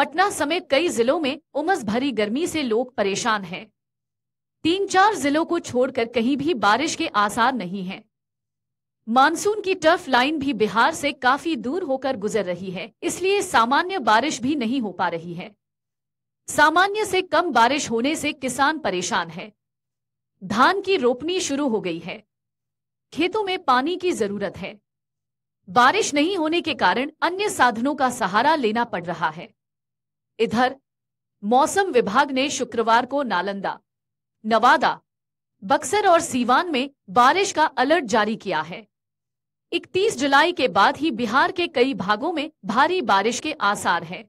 पटना समेत कई जिलों में उमस भरी गर्मी से लोग परेशान हैं तीन चार जिलों को छोड़कर कहीं भी बारिश के आसार नहीं हैं मानसून की टर्फ लाइन भी बिहार से काफी दूर होकर गुजर रही है इसलिए सामान्य बारिश भी नहीं हो पा रही है सामान्य से कम बारिश होने से किसान परेशान है धान की रोपनी शुरू हो गई है खेतों में पानी की जरूरत है बारिश नहीं होने के कारण अन्य साधनों का सहारा लेना पड़ रहा है इधर मौसम विभाग ने शुक्रवार को नालंदा नवादा बक्सर और सीवान में बारिश का अलर्ट जारी किया है 31 जुलाई के बाद ही बिहार के कई भागों में भारी बारिश के आसार हैं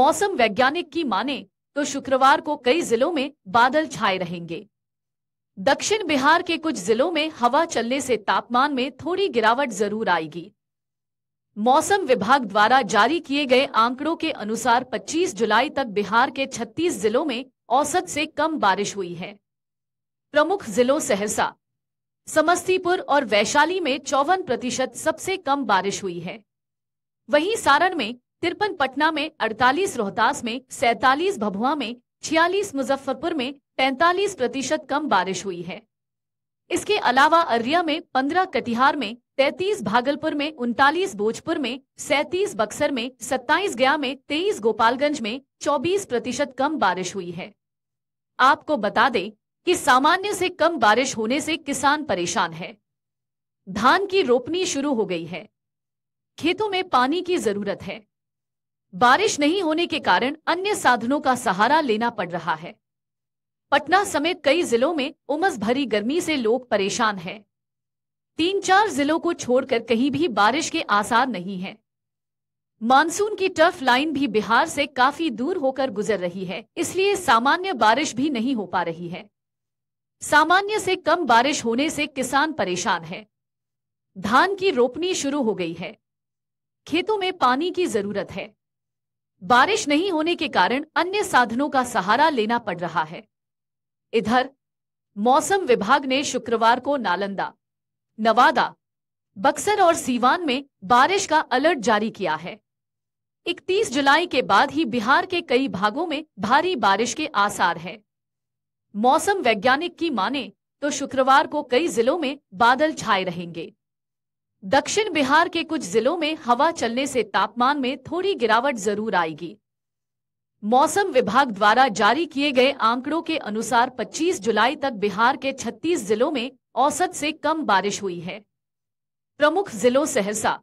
मौसम वैज्ञानिक की माने तो शुक्रवार को कई जिलों में बादल छाए रहेंगे दक्षिण बिहार के कुछ जिलों में हवा चलने से तापमान में थोड़ी गिरावट जरूर आएगी मौसम विभाग द्वारा जारी किए गए आंकड़ों के अनुसार 25 जुलाई तक बिहार के 36 जिलों में औसत से कम बारिश हुई है प्रमुख जिलों सहरसा समस्तीपुर और वैशाली में चौवन प्रतिशत सबसे कम बारिश हुई है वहीं सारण में तिरपन पटना में 48 रोहतास में सैतालीस भभुआ में छियालीस मुजफ्फरपुर में 45 प्रतिशत कम बारिश हुई है इसके अलावा अरिया में 15 कटिहार में 33 भागलपुर में उनतालीस भोजपुर में सैतीस बक्सर में 27 गया में 23 गोपालगंज में 24 प्रतिशत कम बारिश हुई है आपको बता दें कि सामान्य से कम बारिश होने से किसान परेशान है धान की रोपनी शुरू हो गई है खेतों में पानी की जरूरत है बारिश नहीं होने के कारण अन्य साधनों का सहारा लेना पड़ रहा है पटना समेत कई जिलों में उमस भरी गर्मी से लोग परेशान हैं तीन चार जिलों को छोड़कर कहीं भी बारिश के आसार नहीं है मानसून की टर्फ लाइन भी बिहार से काफी दूर होकर गुजर रही है इसलिए सामान्य बारिश भी नहीं हो पा रही है सामान्य से कम बारिश होने से किसान परेशान है धान की रोपनी शुरू हो गई है खेतों में पानी की जरूरत है बारिश नहीं होने के कारण अन्य साधनों का सहारा लेना पड़ रहा है इधर मौसम विभाग ने शुक्रवार को नालंदा नवादा बक्सर और सीवान में बारिश का अलर्ट जारी किया है 31 जुलाई के बाद ही बिहार के कई भागों में भारी बारिश के आसार हैं। मौसम वैज्ञानिक की माने तो शुक्रवार को कई जिलों में बादल छाए रहेंगे दक्षिण बिहार के कुछ जिलों में हवा चलने से तापमान में थोड़ी गिरावट जरूर आएगी मौसम विभाग द्वारा जारी किए गए आंकड़ों के अनुसार 25 जुलाई तक बिहार के 36 जिलों में औसत से कम बारिश हुई है प्रमुख जिलों सहरसा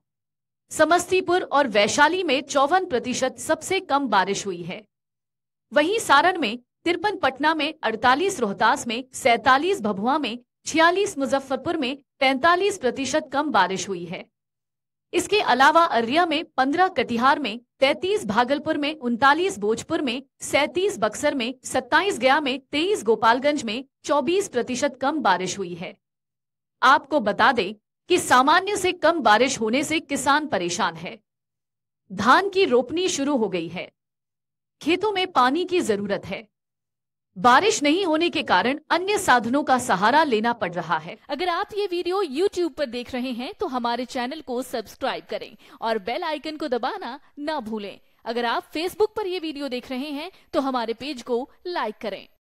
समस्तीपुर और वैशाली में चौवन प्रतिशत सबसे कम बारिश हुई है वहीं सारण में तिरपन पटना में 48 रोहतास में सैतालीस भभुआ में छियालीस मुजफ्फरपुर में 45 प्रतिशत कम बारिश हुई है इसके अलावा अररिया में पंद्रह कटिहार में तैतीस भागलपुर में उनतालीस भोजपुर में सैतीस बक्सर में सत्ताईस गया में तेईस गोपालगंज में चौबीस प्रतिशत कम बारिश हुई है आपको बता दें कि सामान्य से कम बारिश होने से किसान परेशान है धान की रोपनी शुरू हो गई है खेतों में पानी की जरूरत है बारिश नहीं होने के कारण अन्य साधनों का सहारा लेना पड़ रहा है अगर आप ये वीडियो YouTube पर देख रहे हैं तो हमारे चैनल को सब्सक्राइब करें और बेल आइकन को दबाना ना भूलें अगर आप Facebook पर ये वीडियो देख रहे हैं तो हमारे पेज को लाइक करें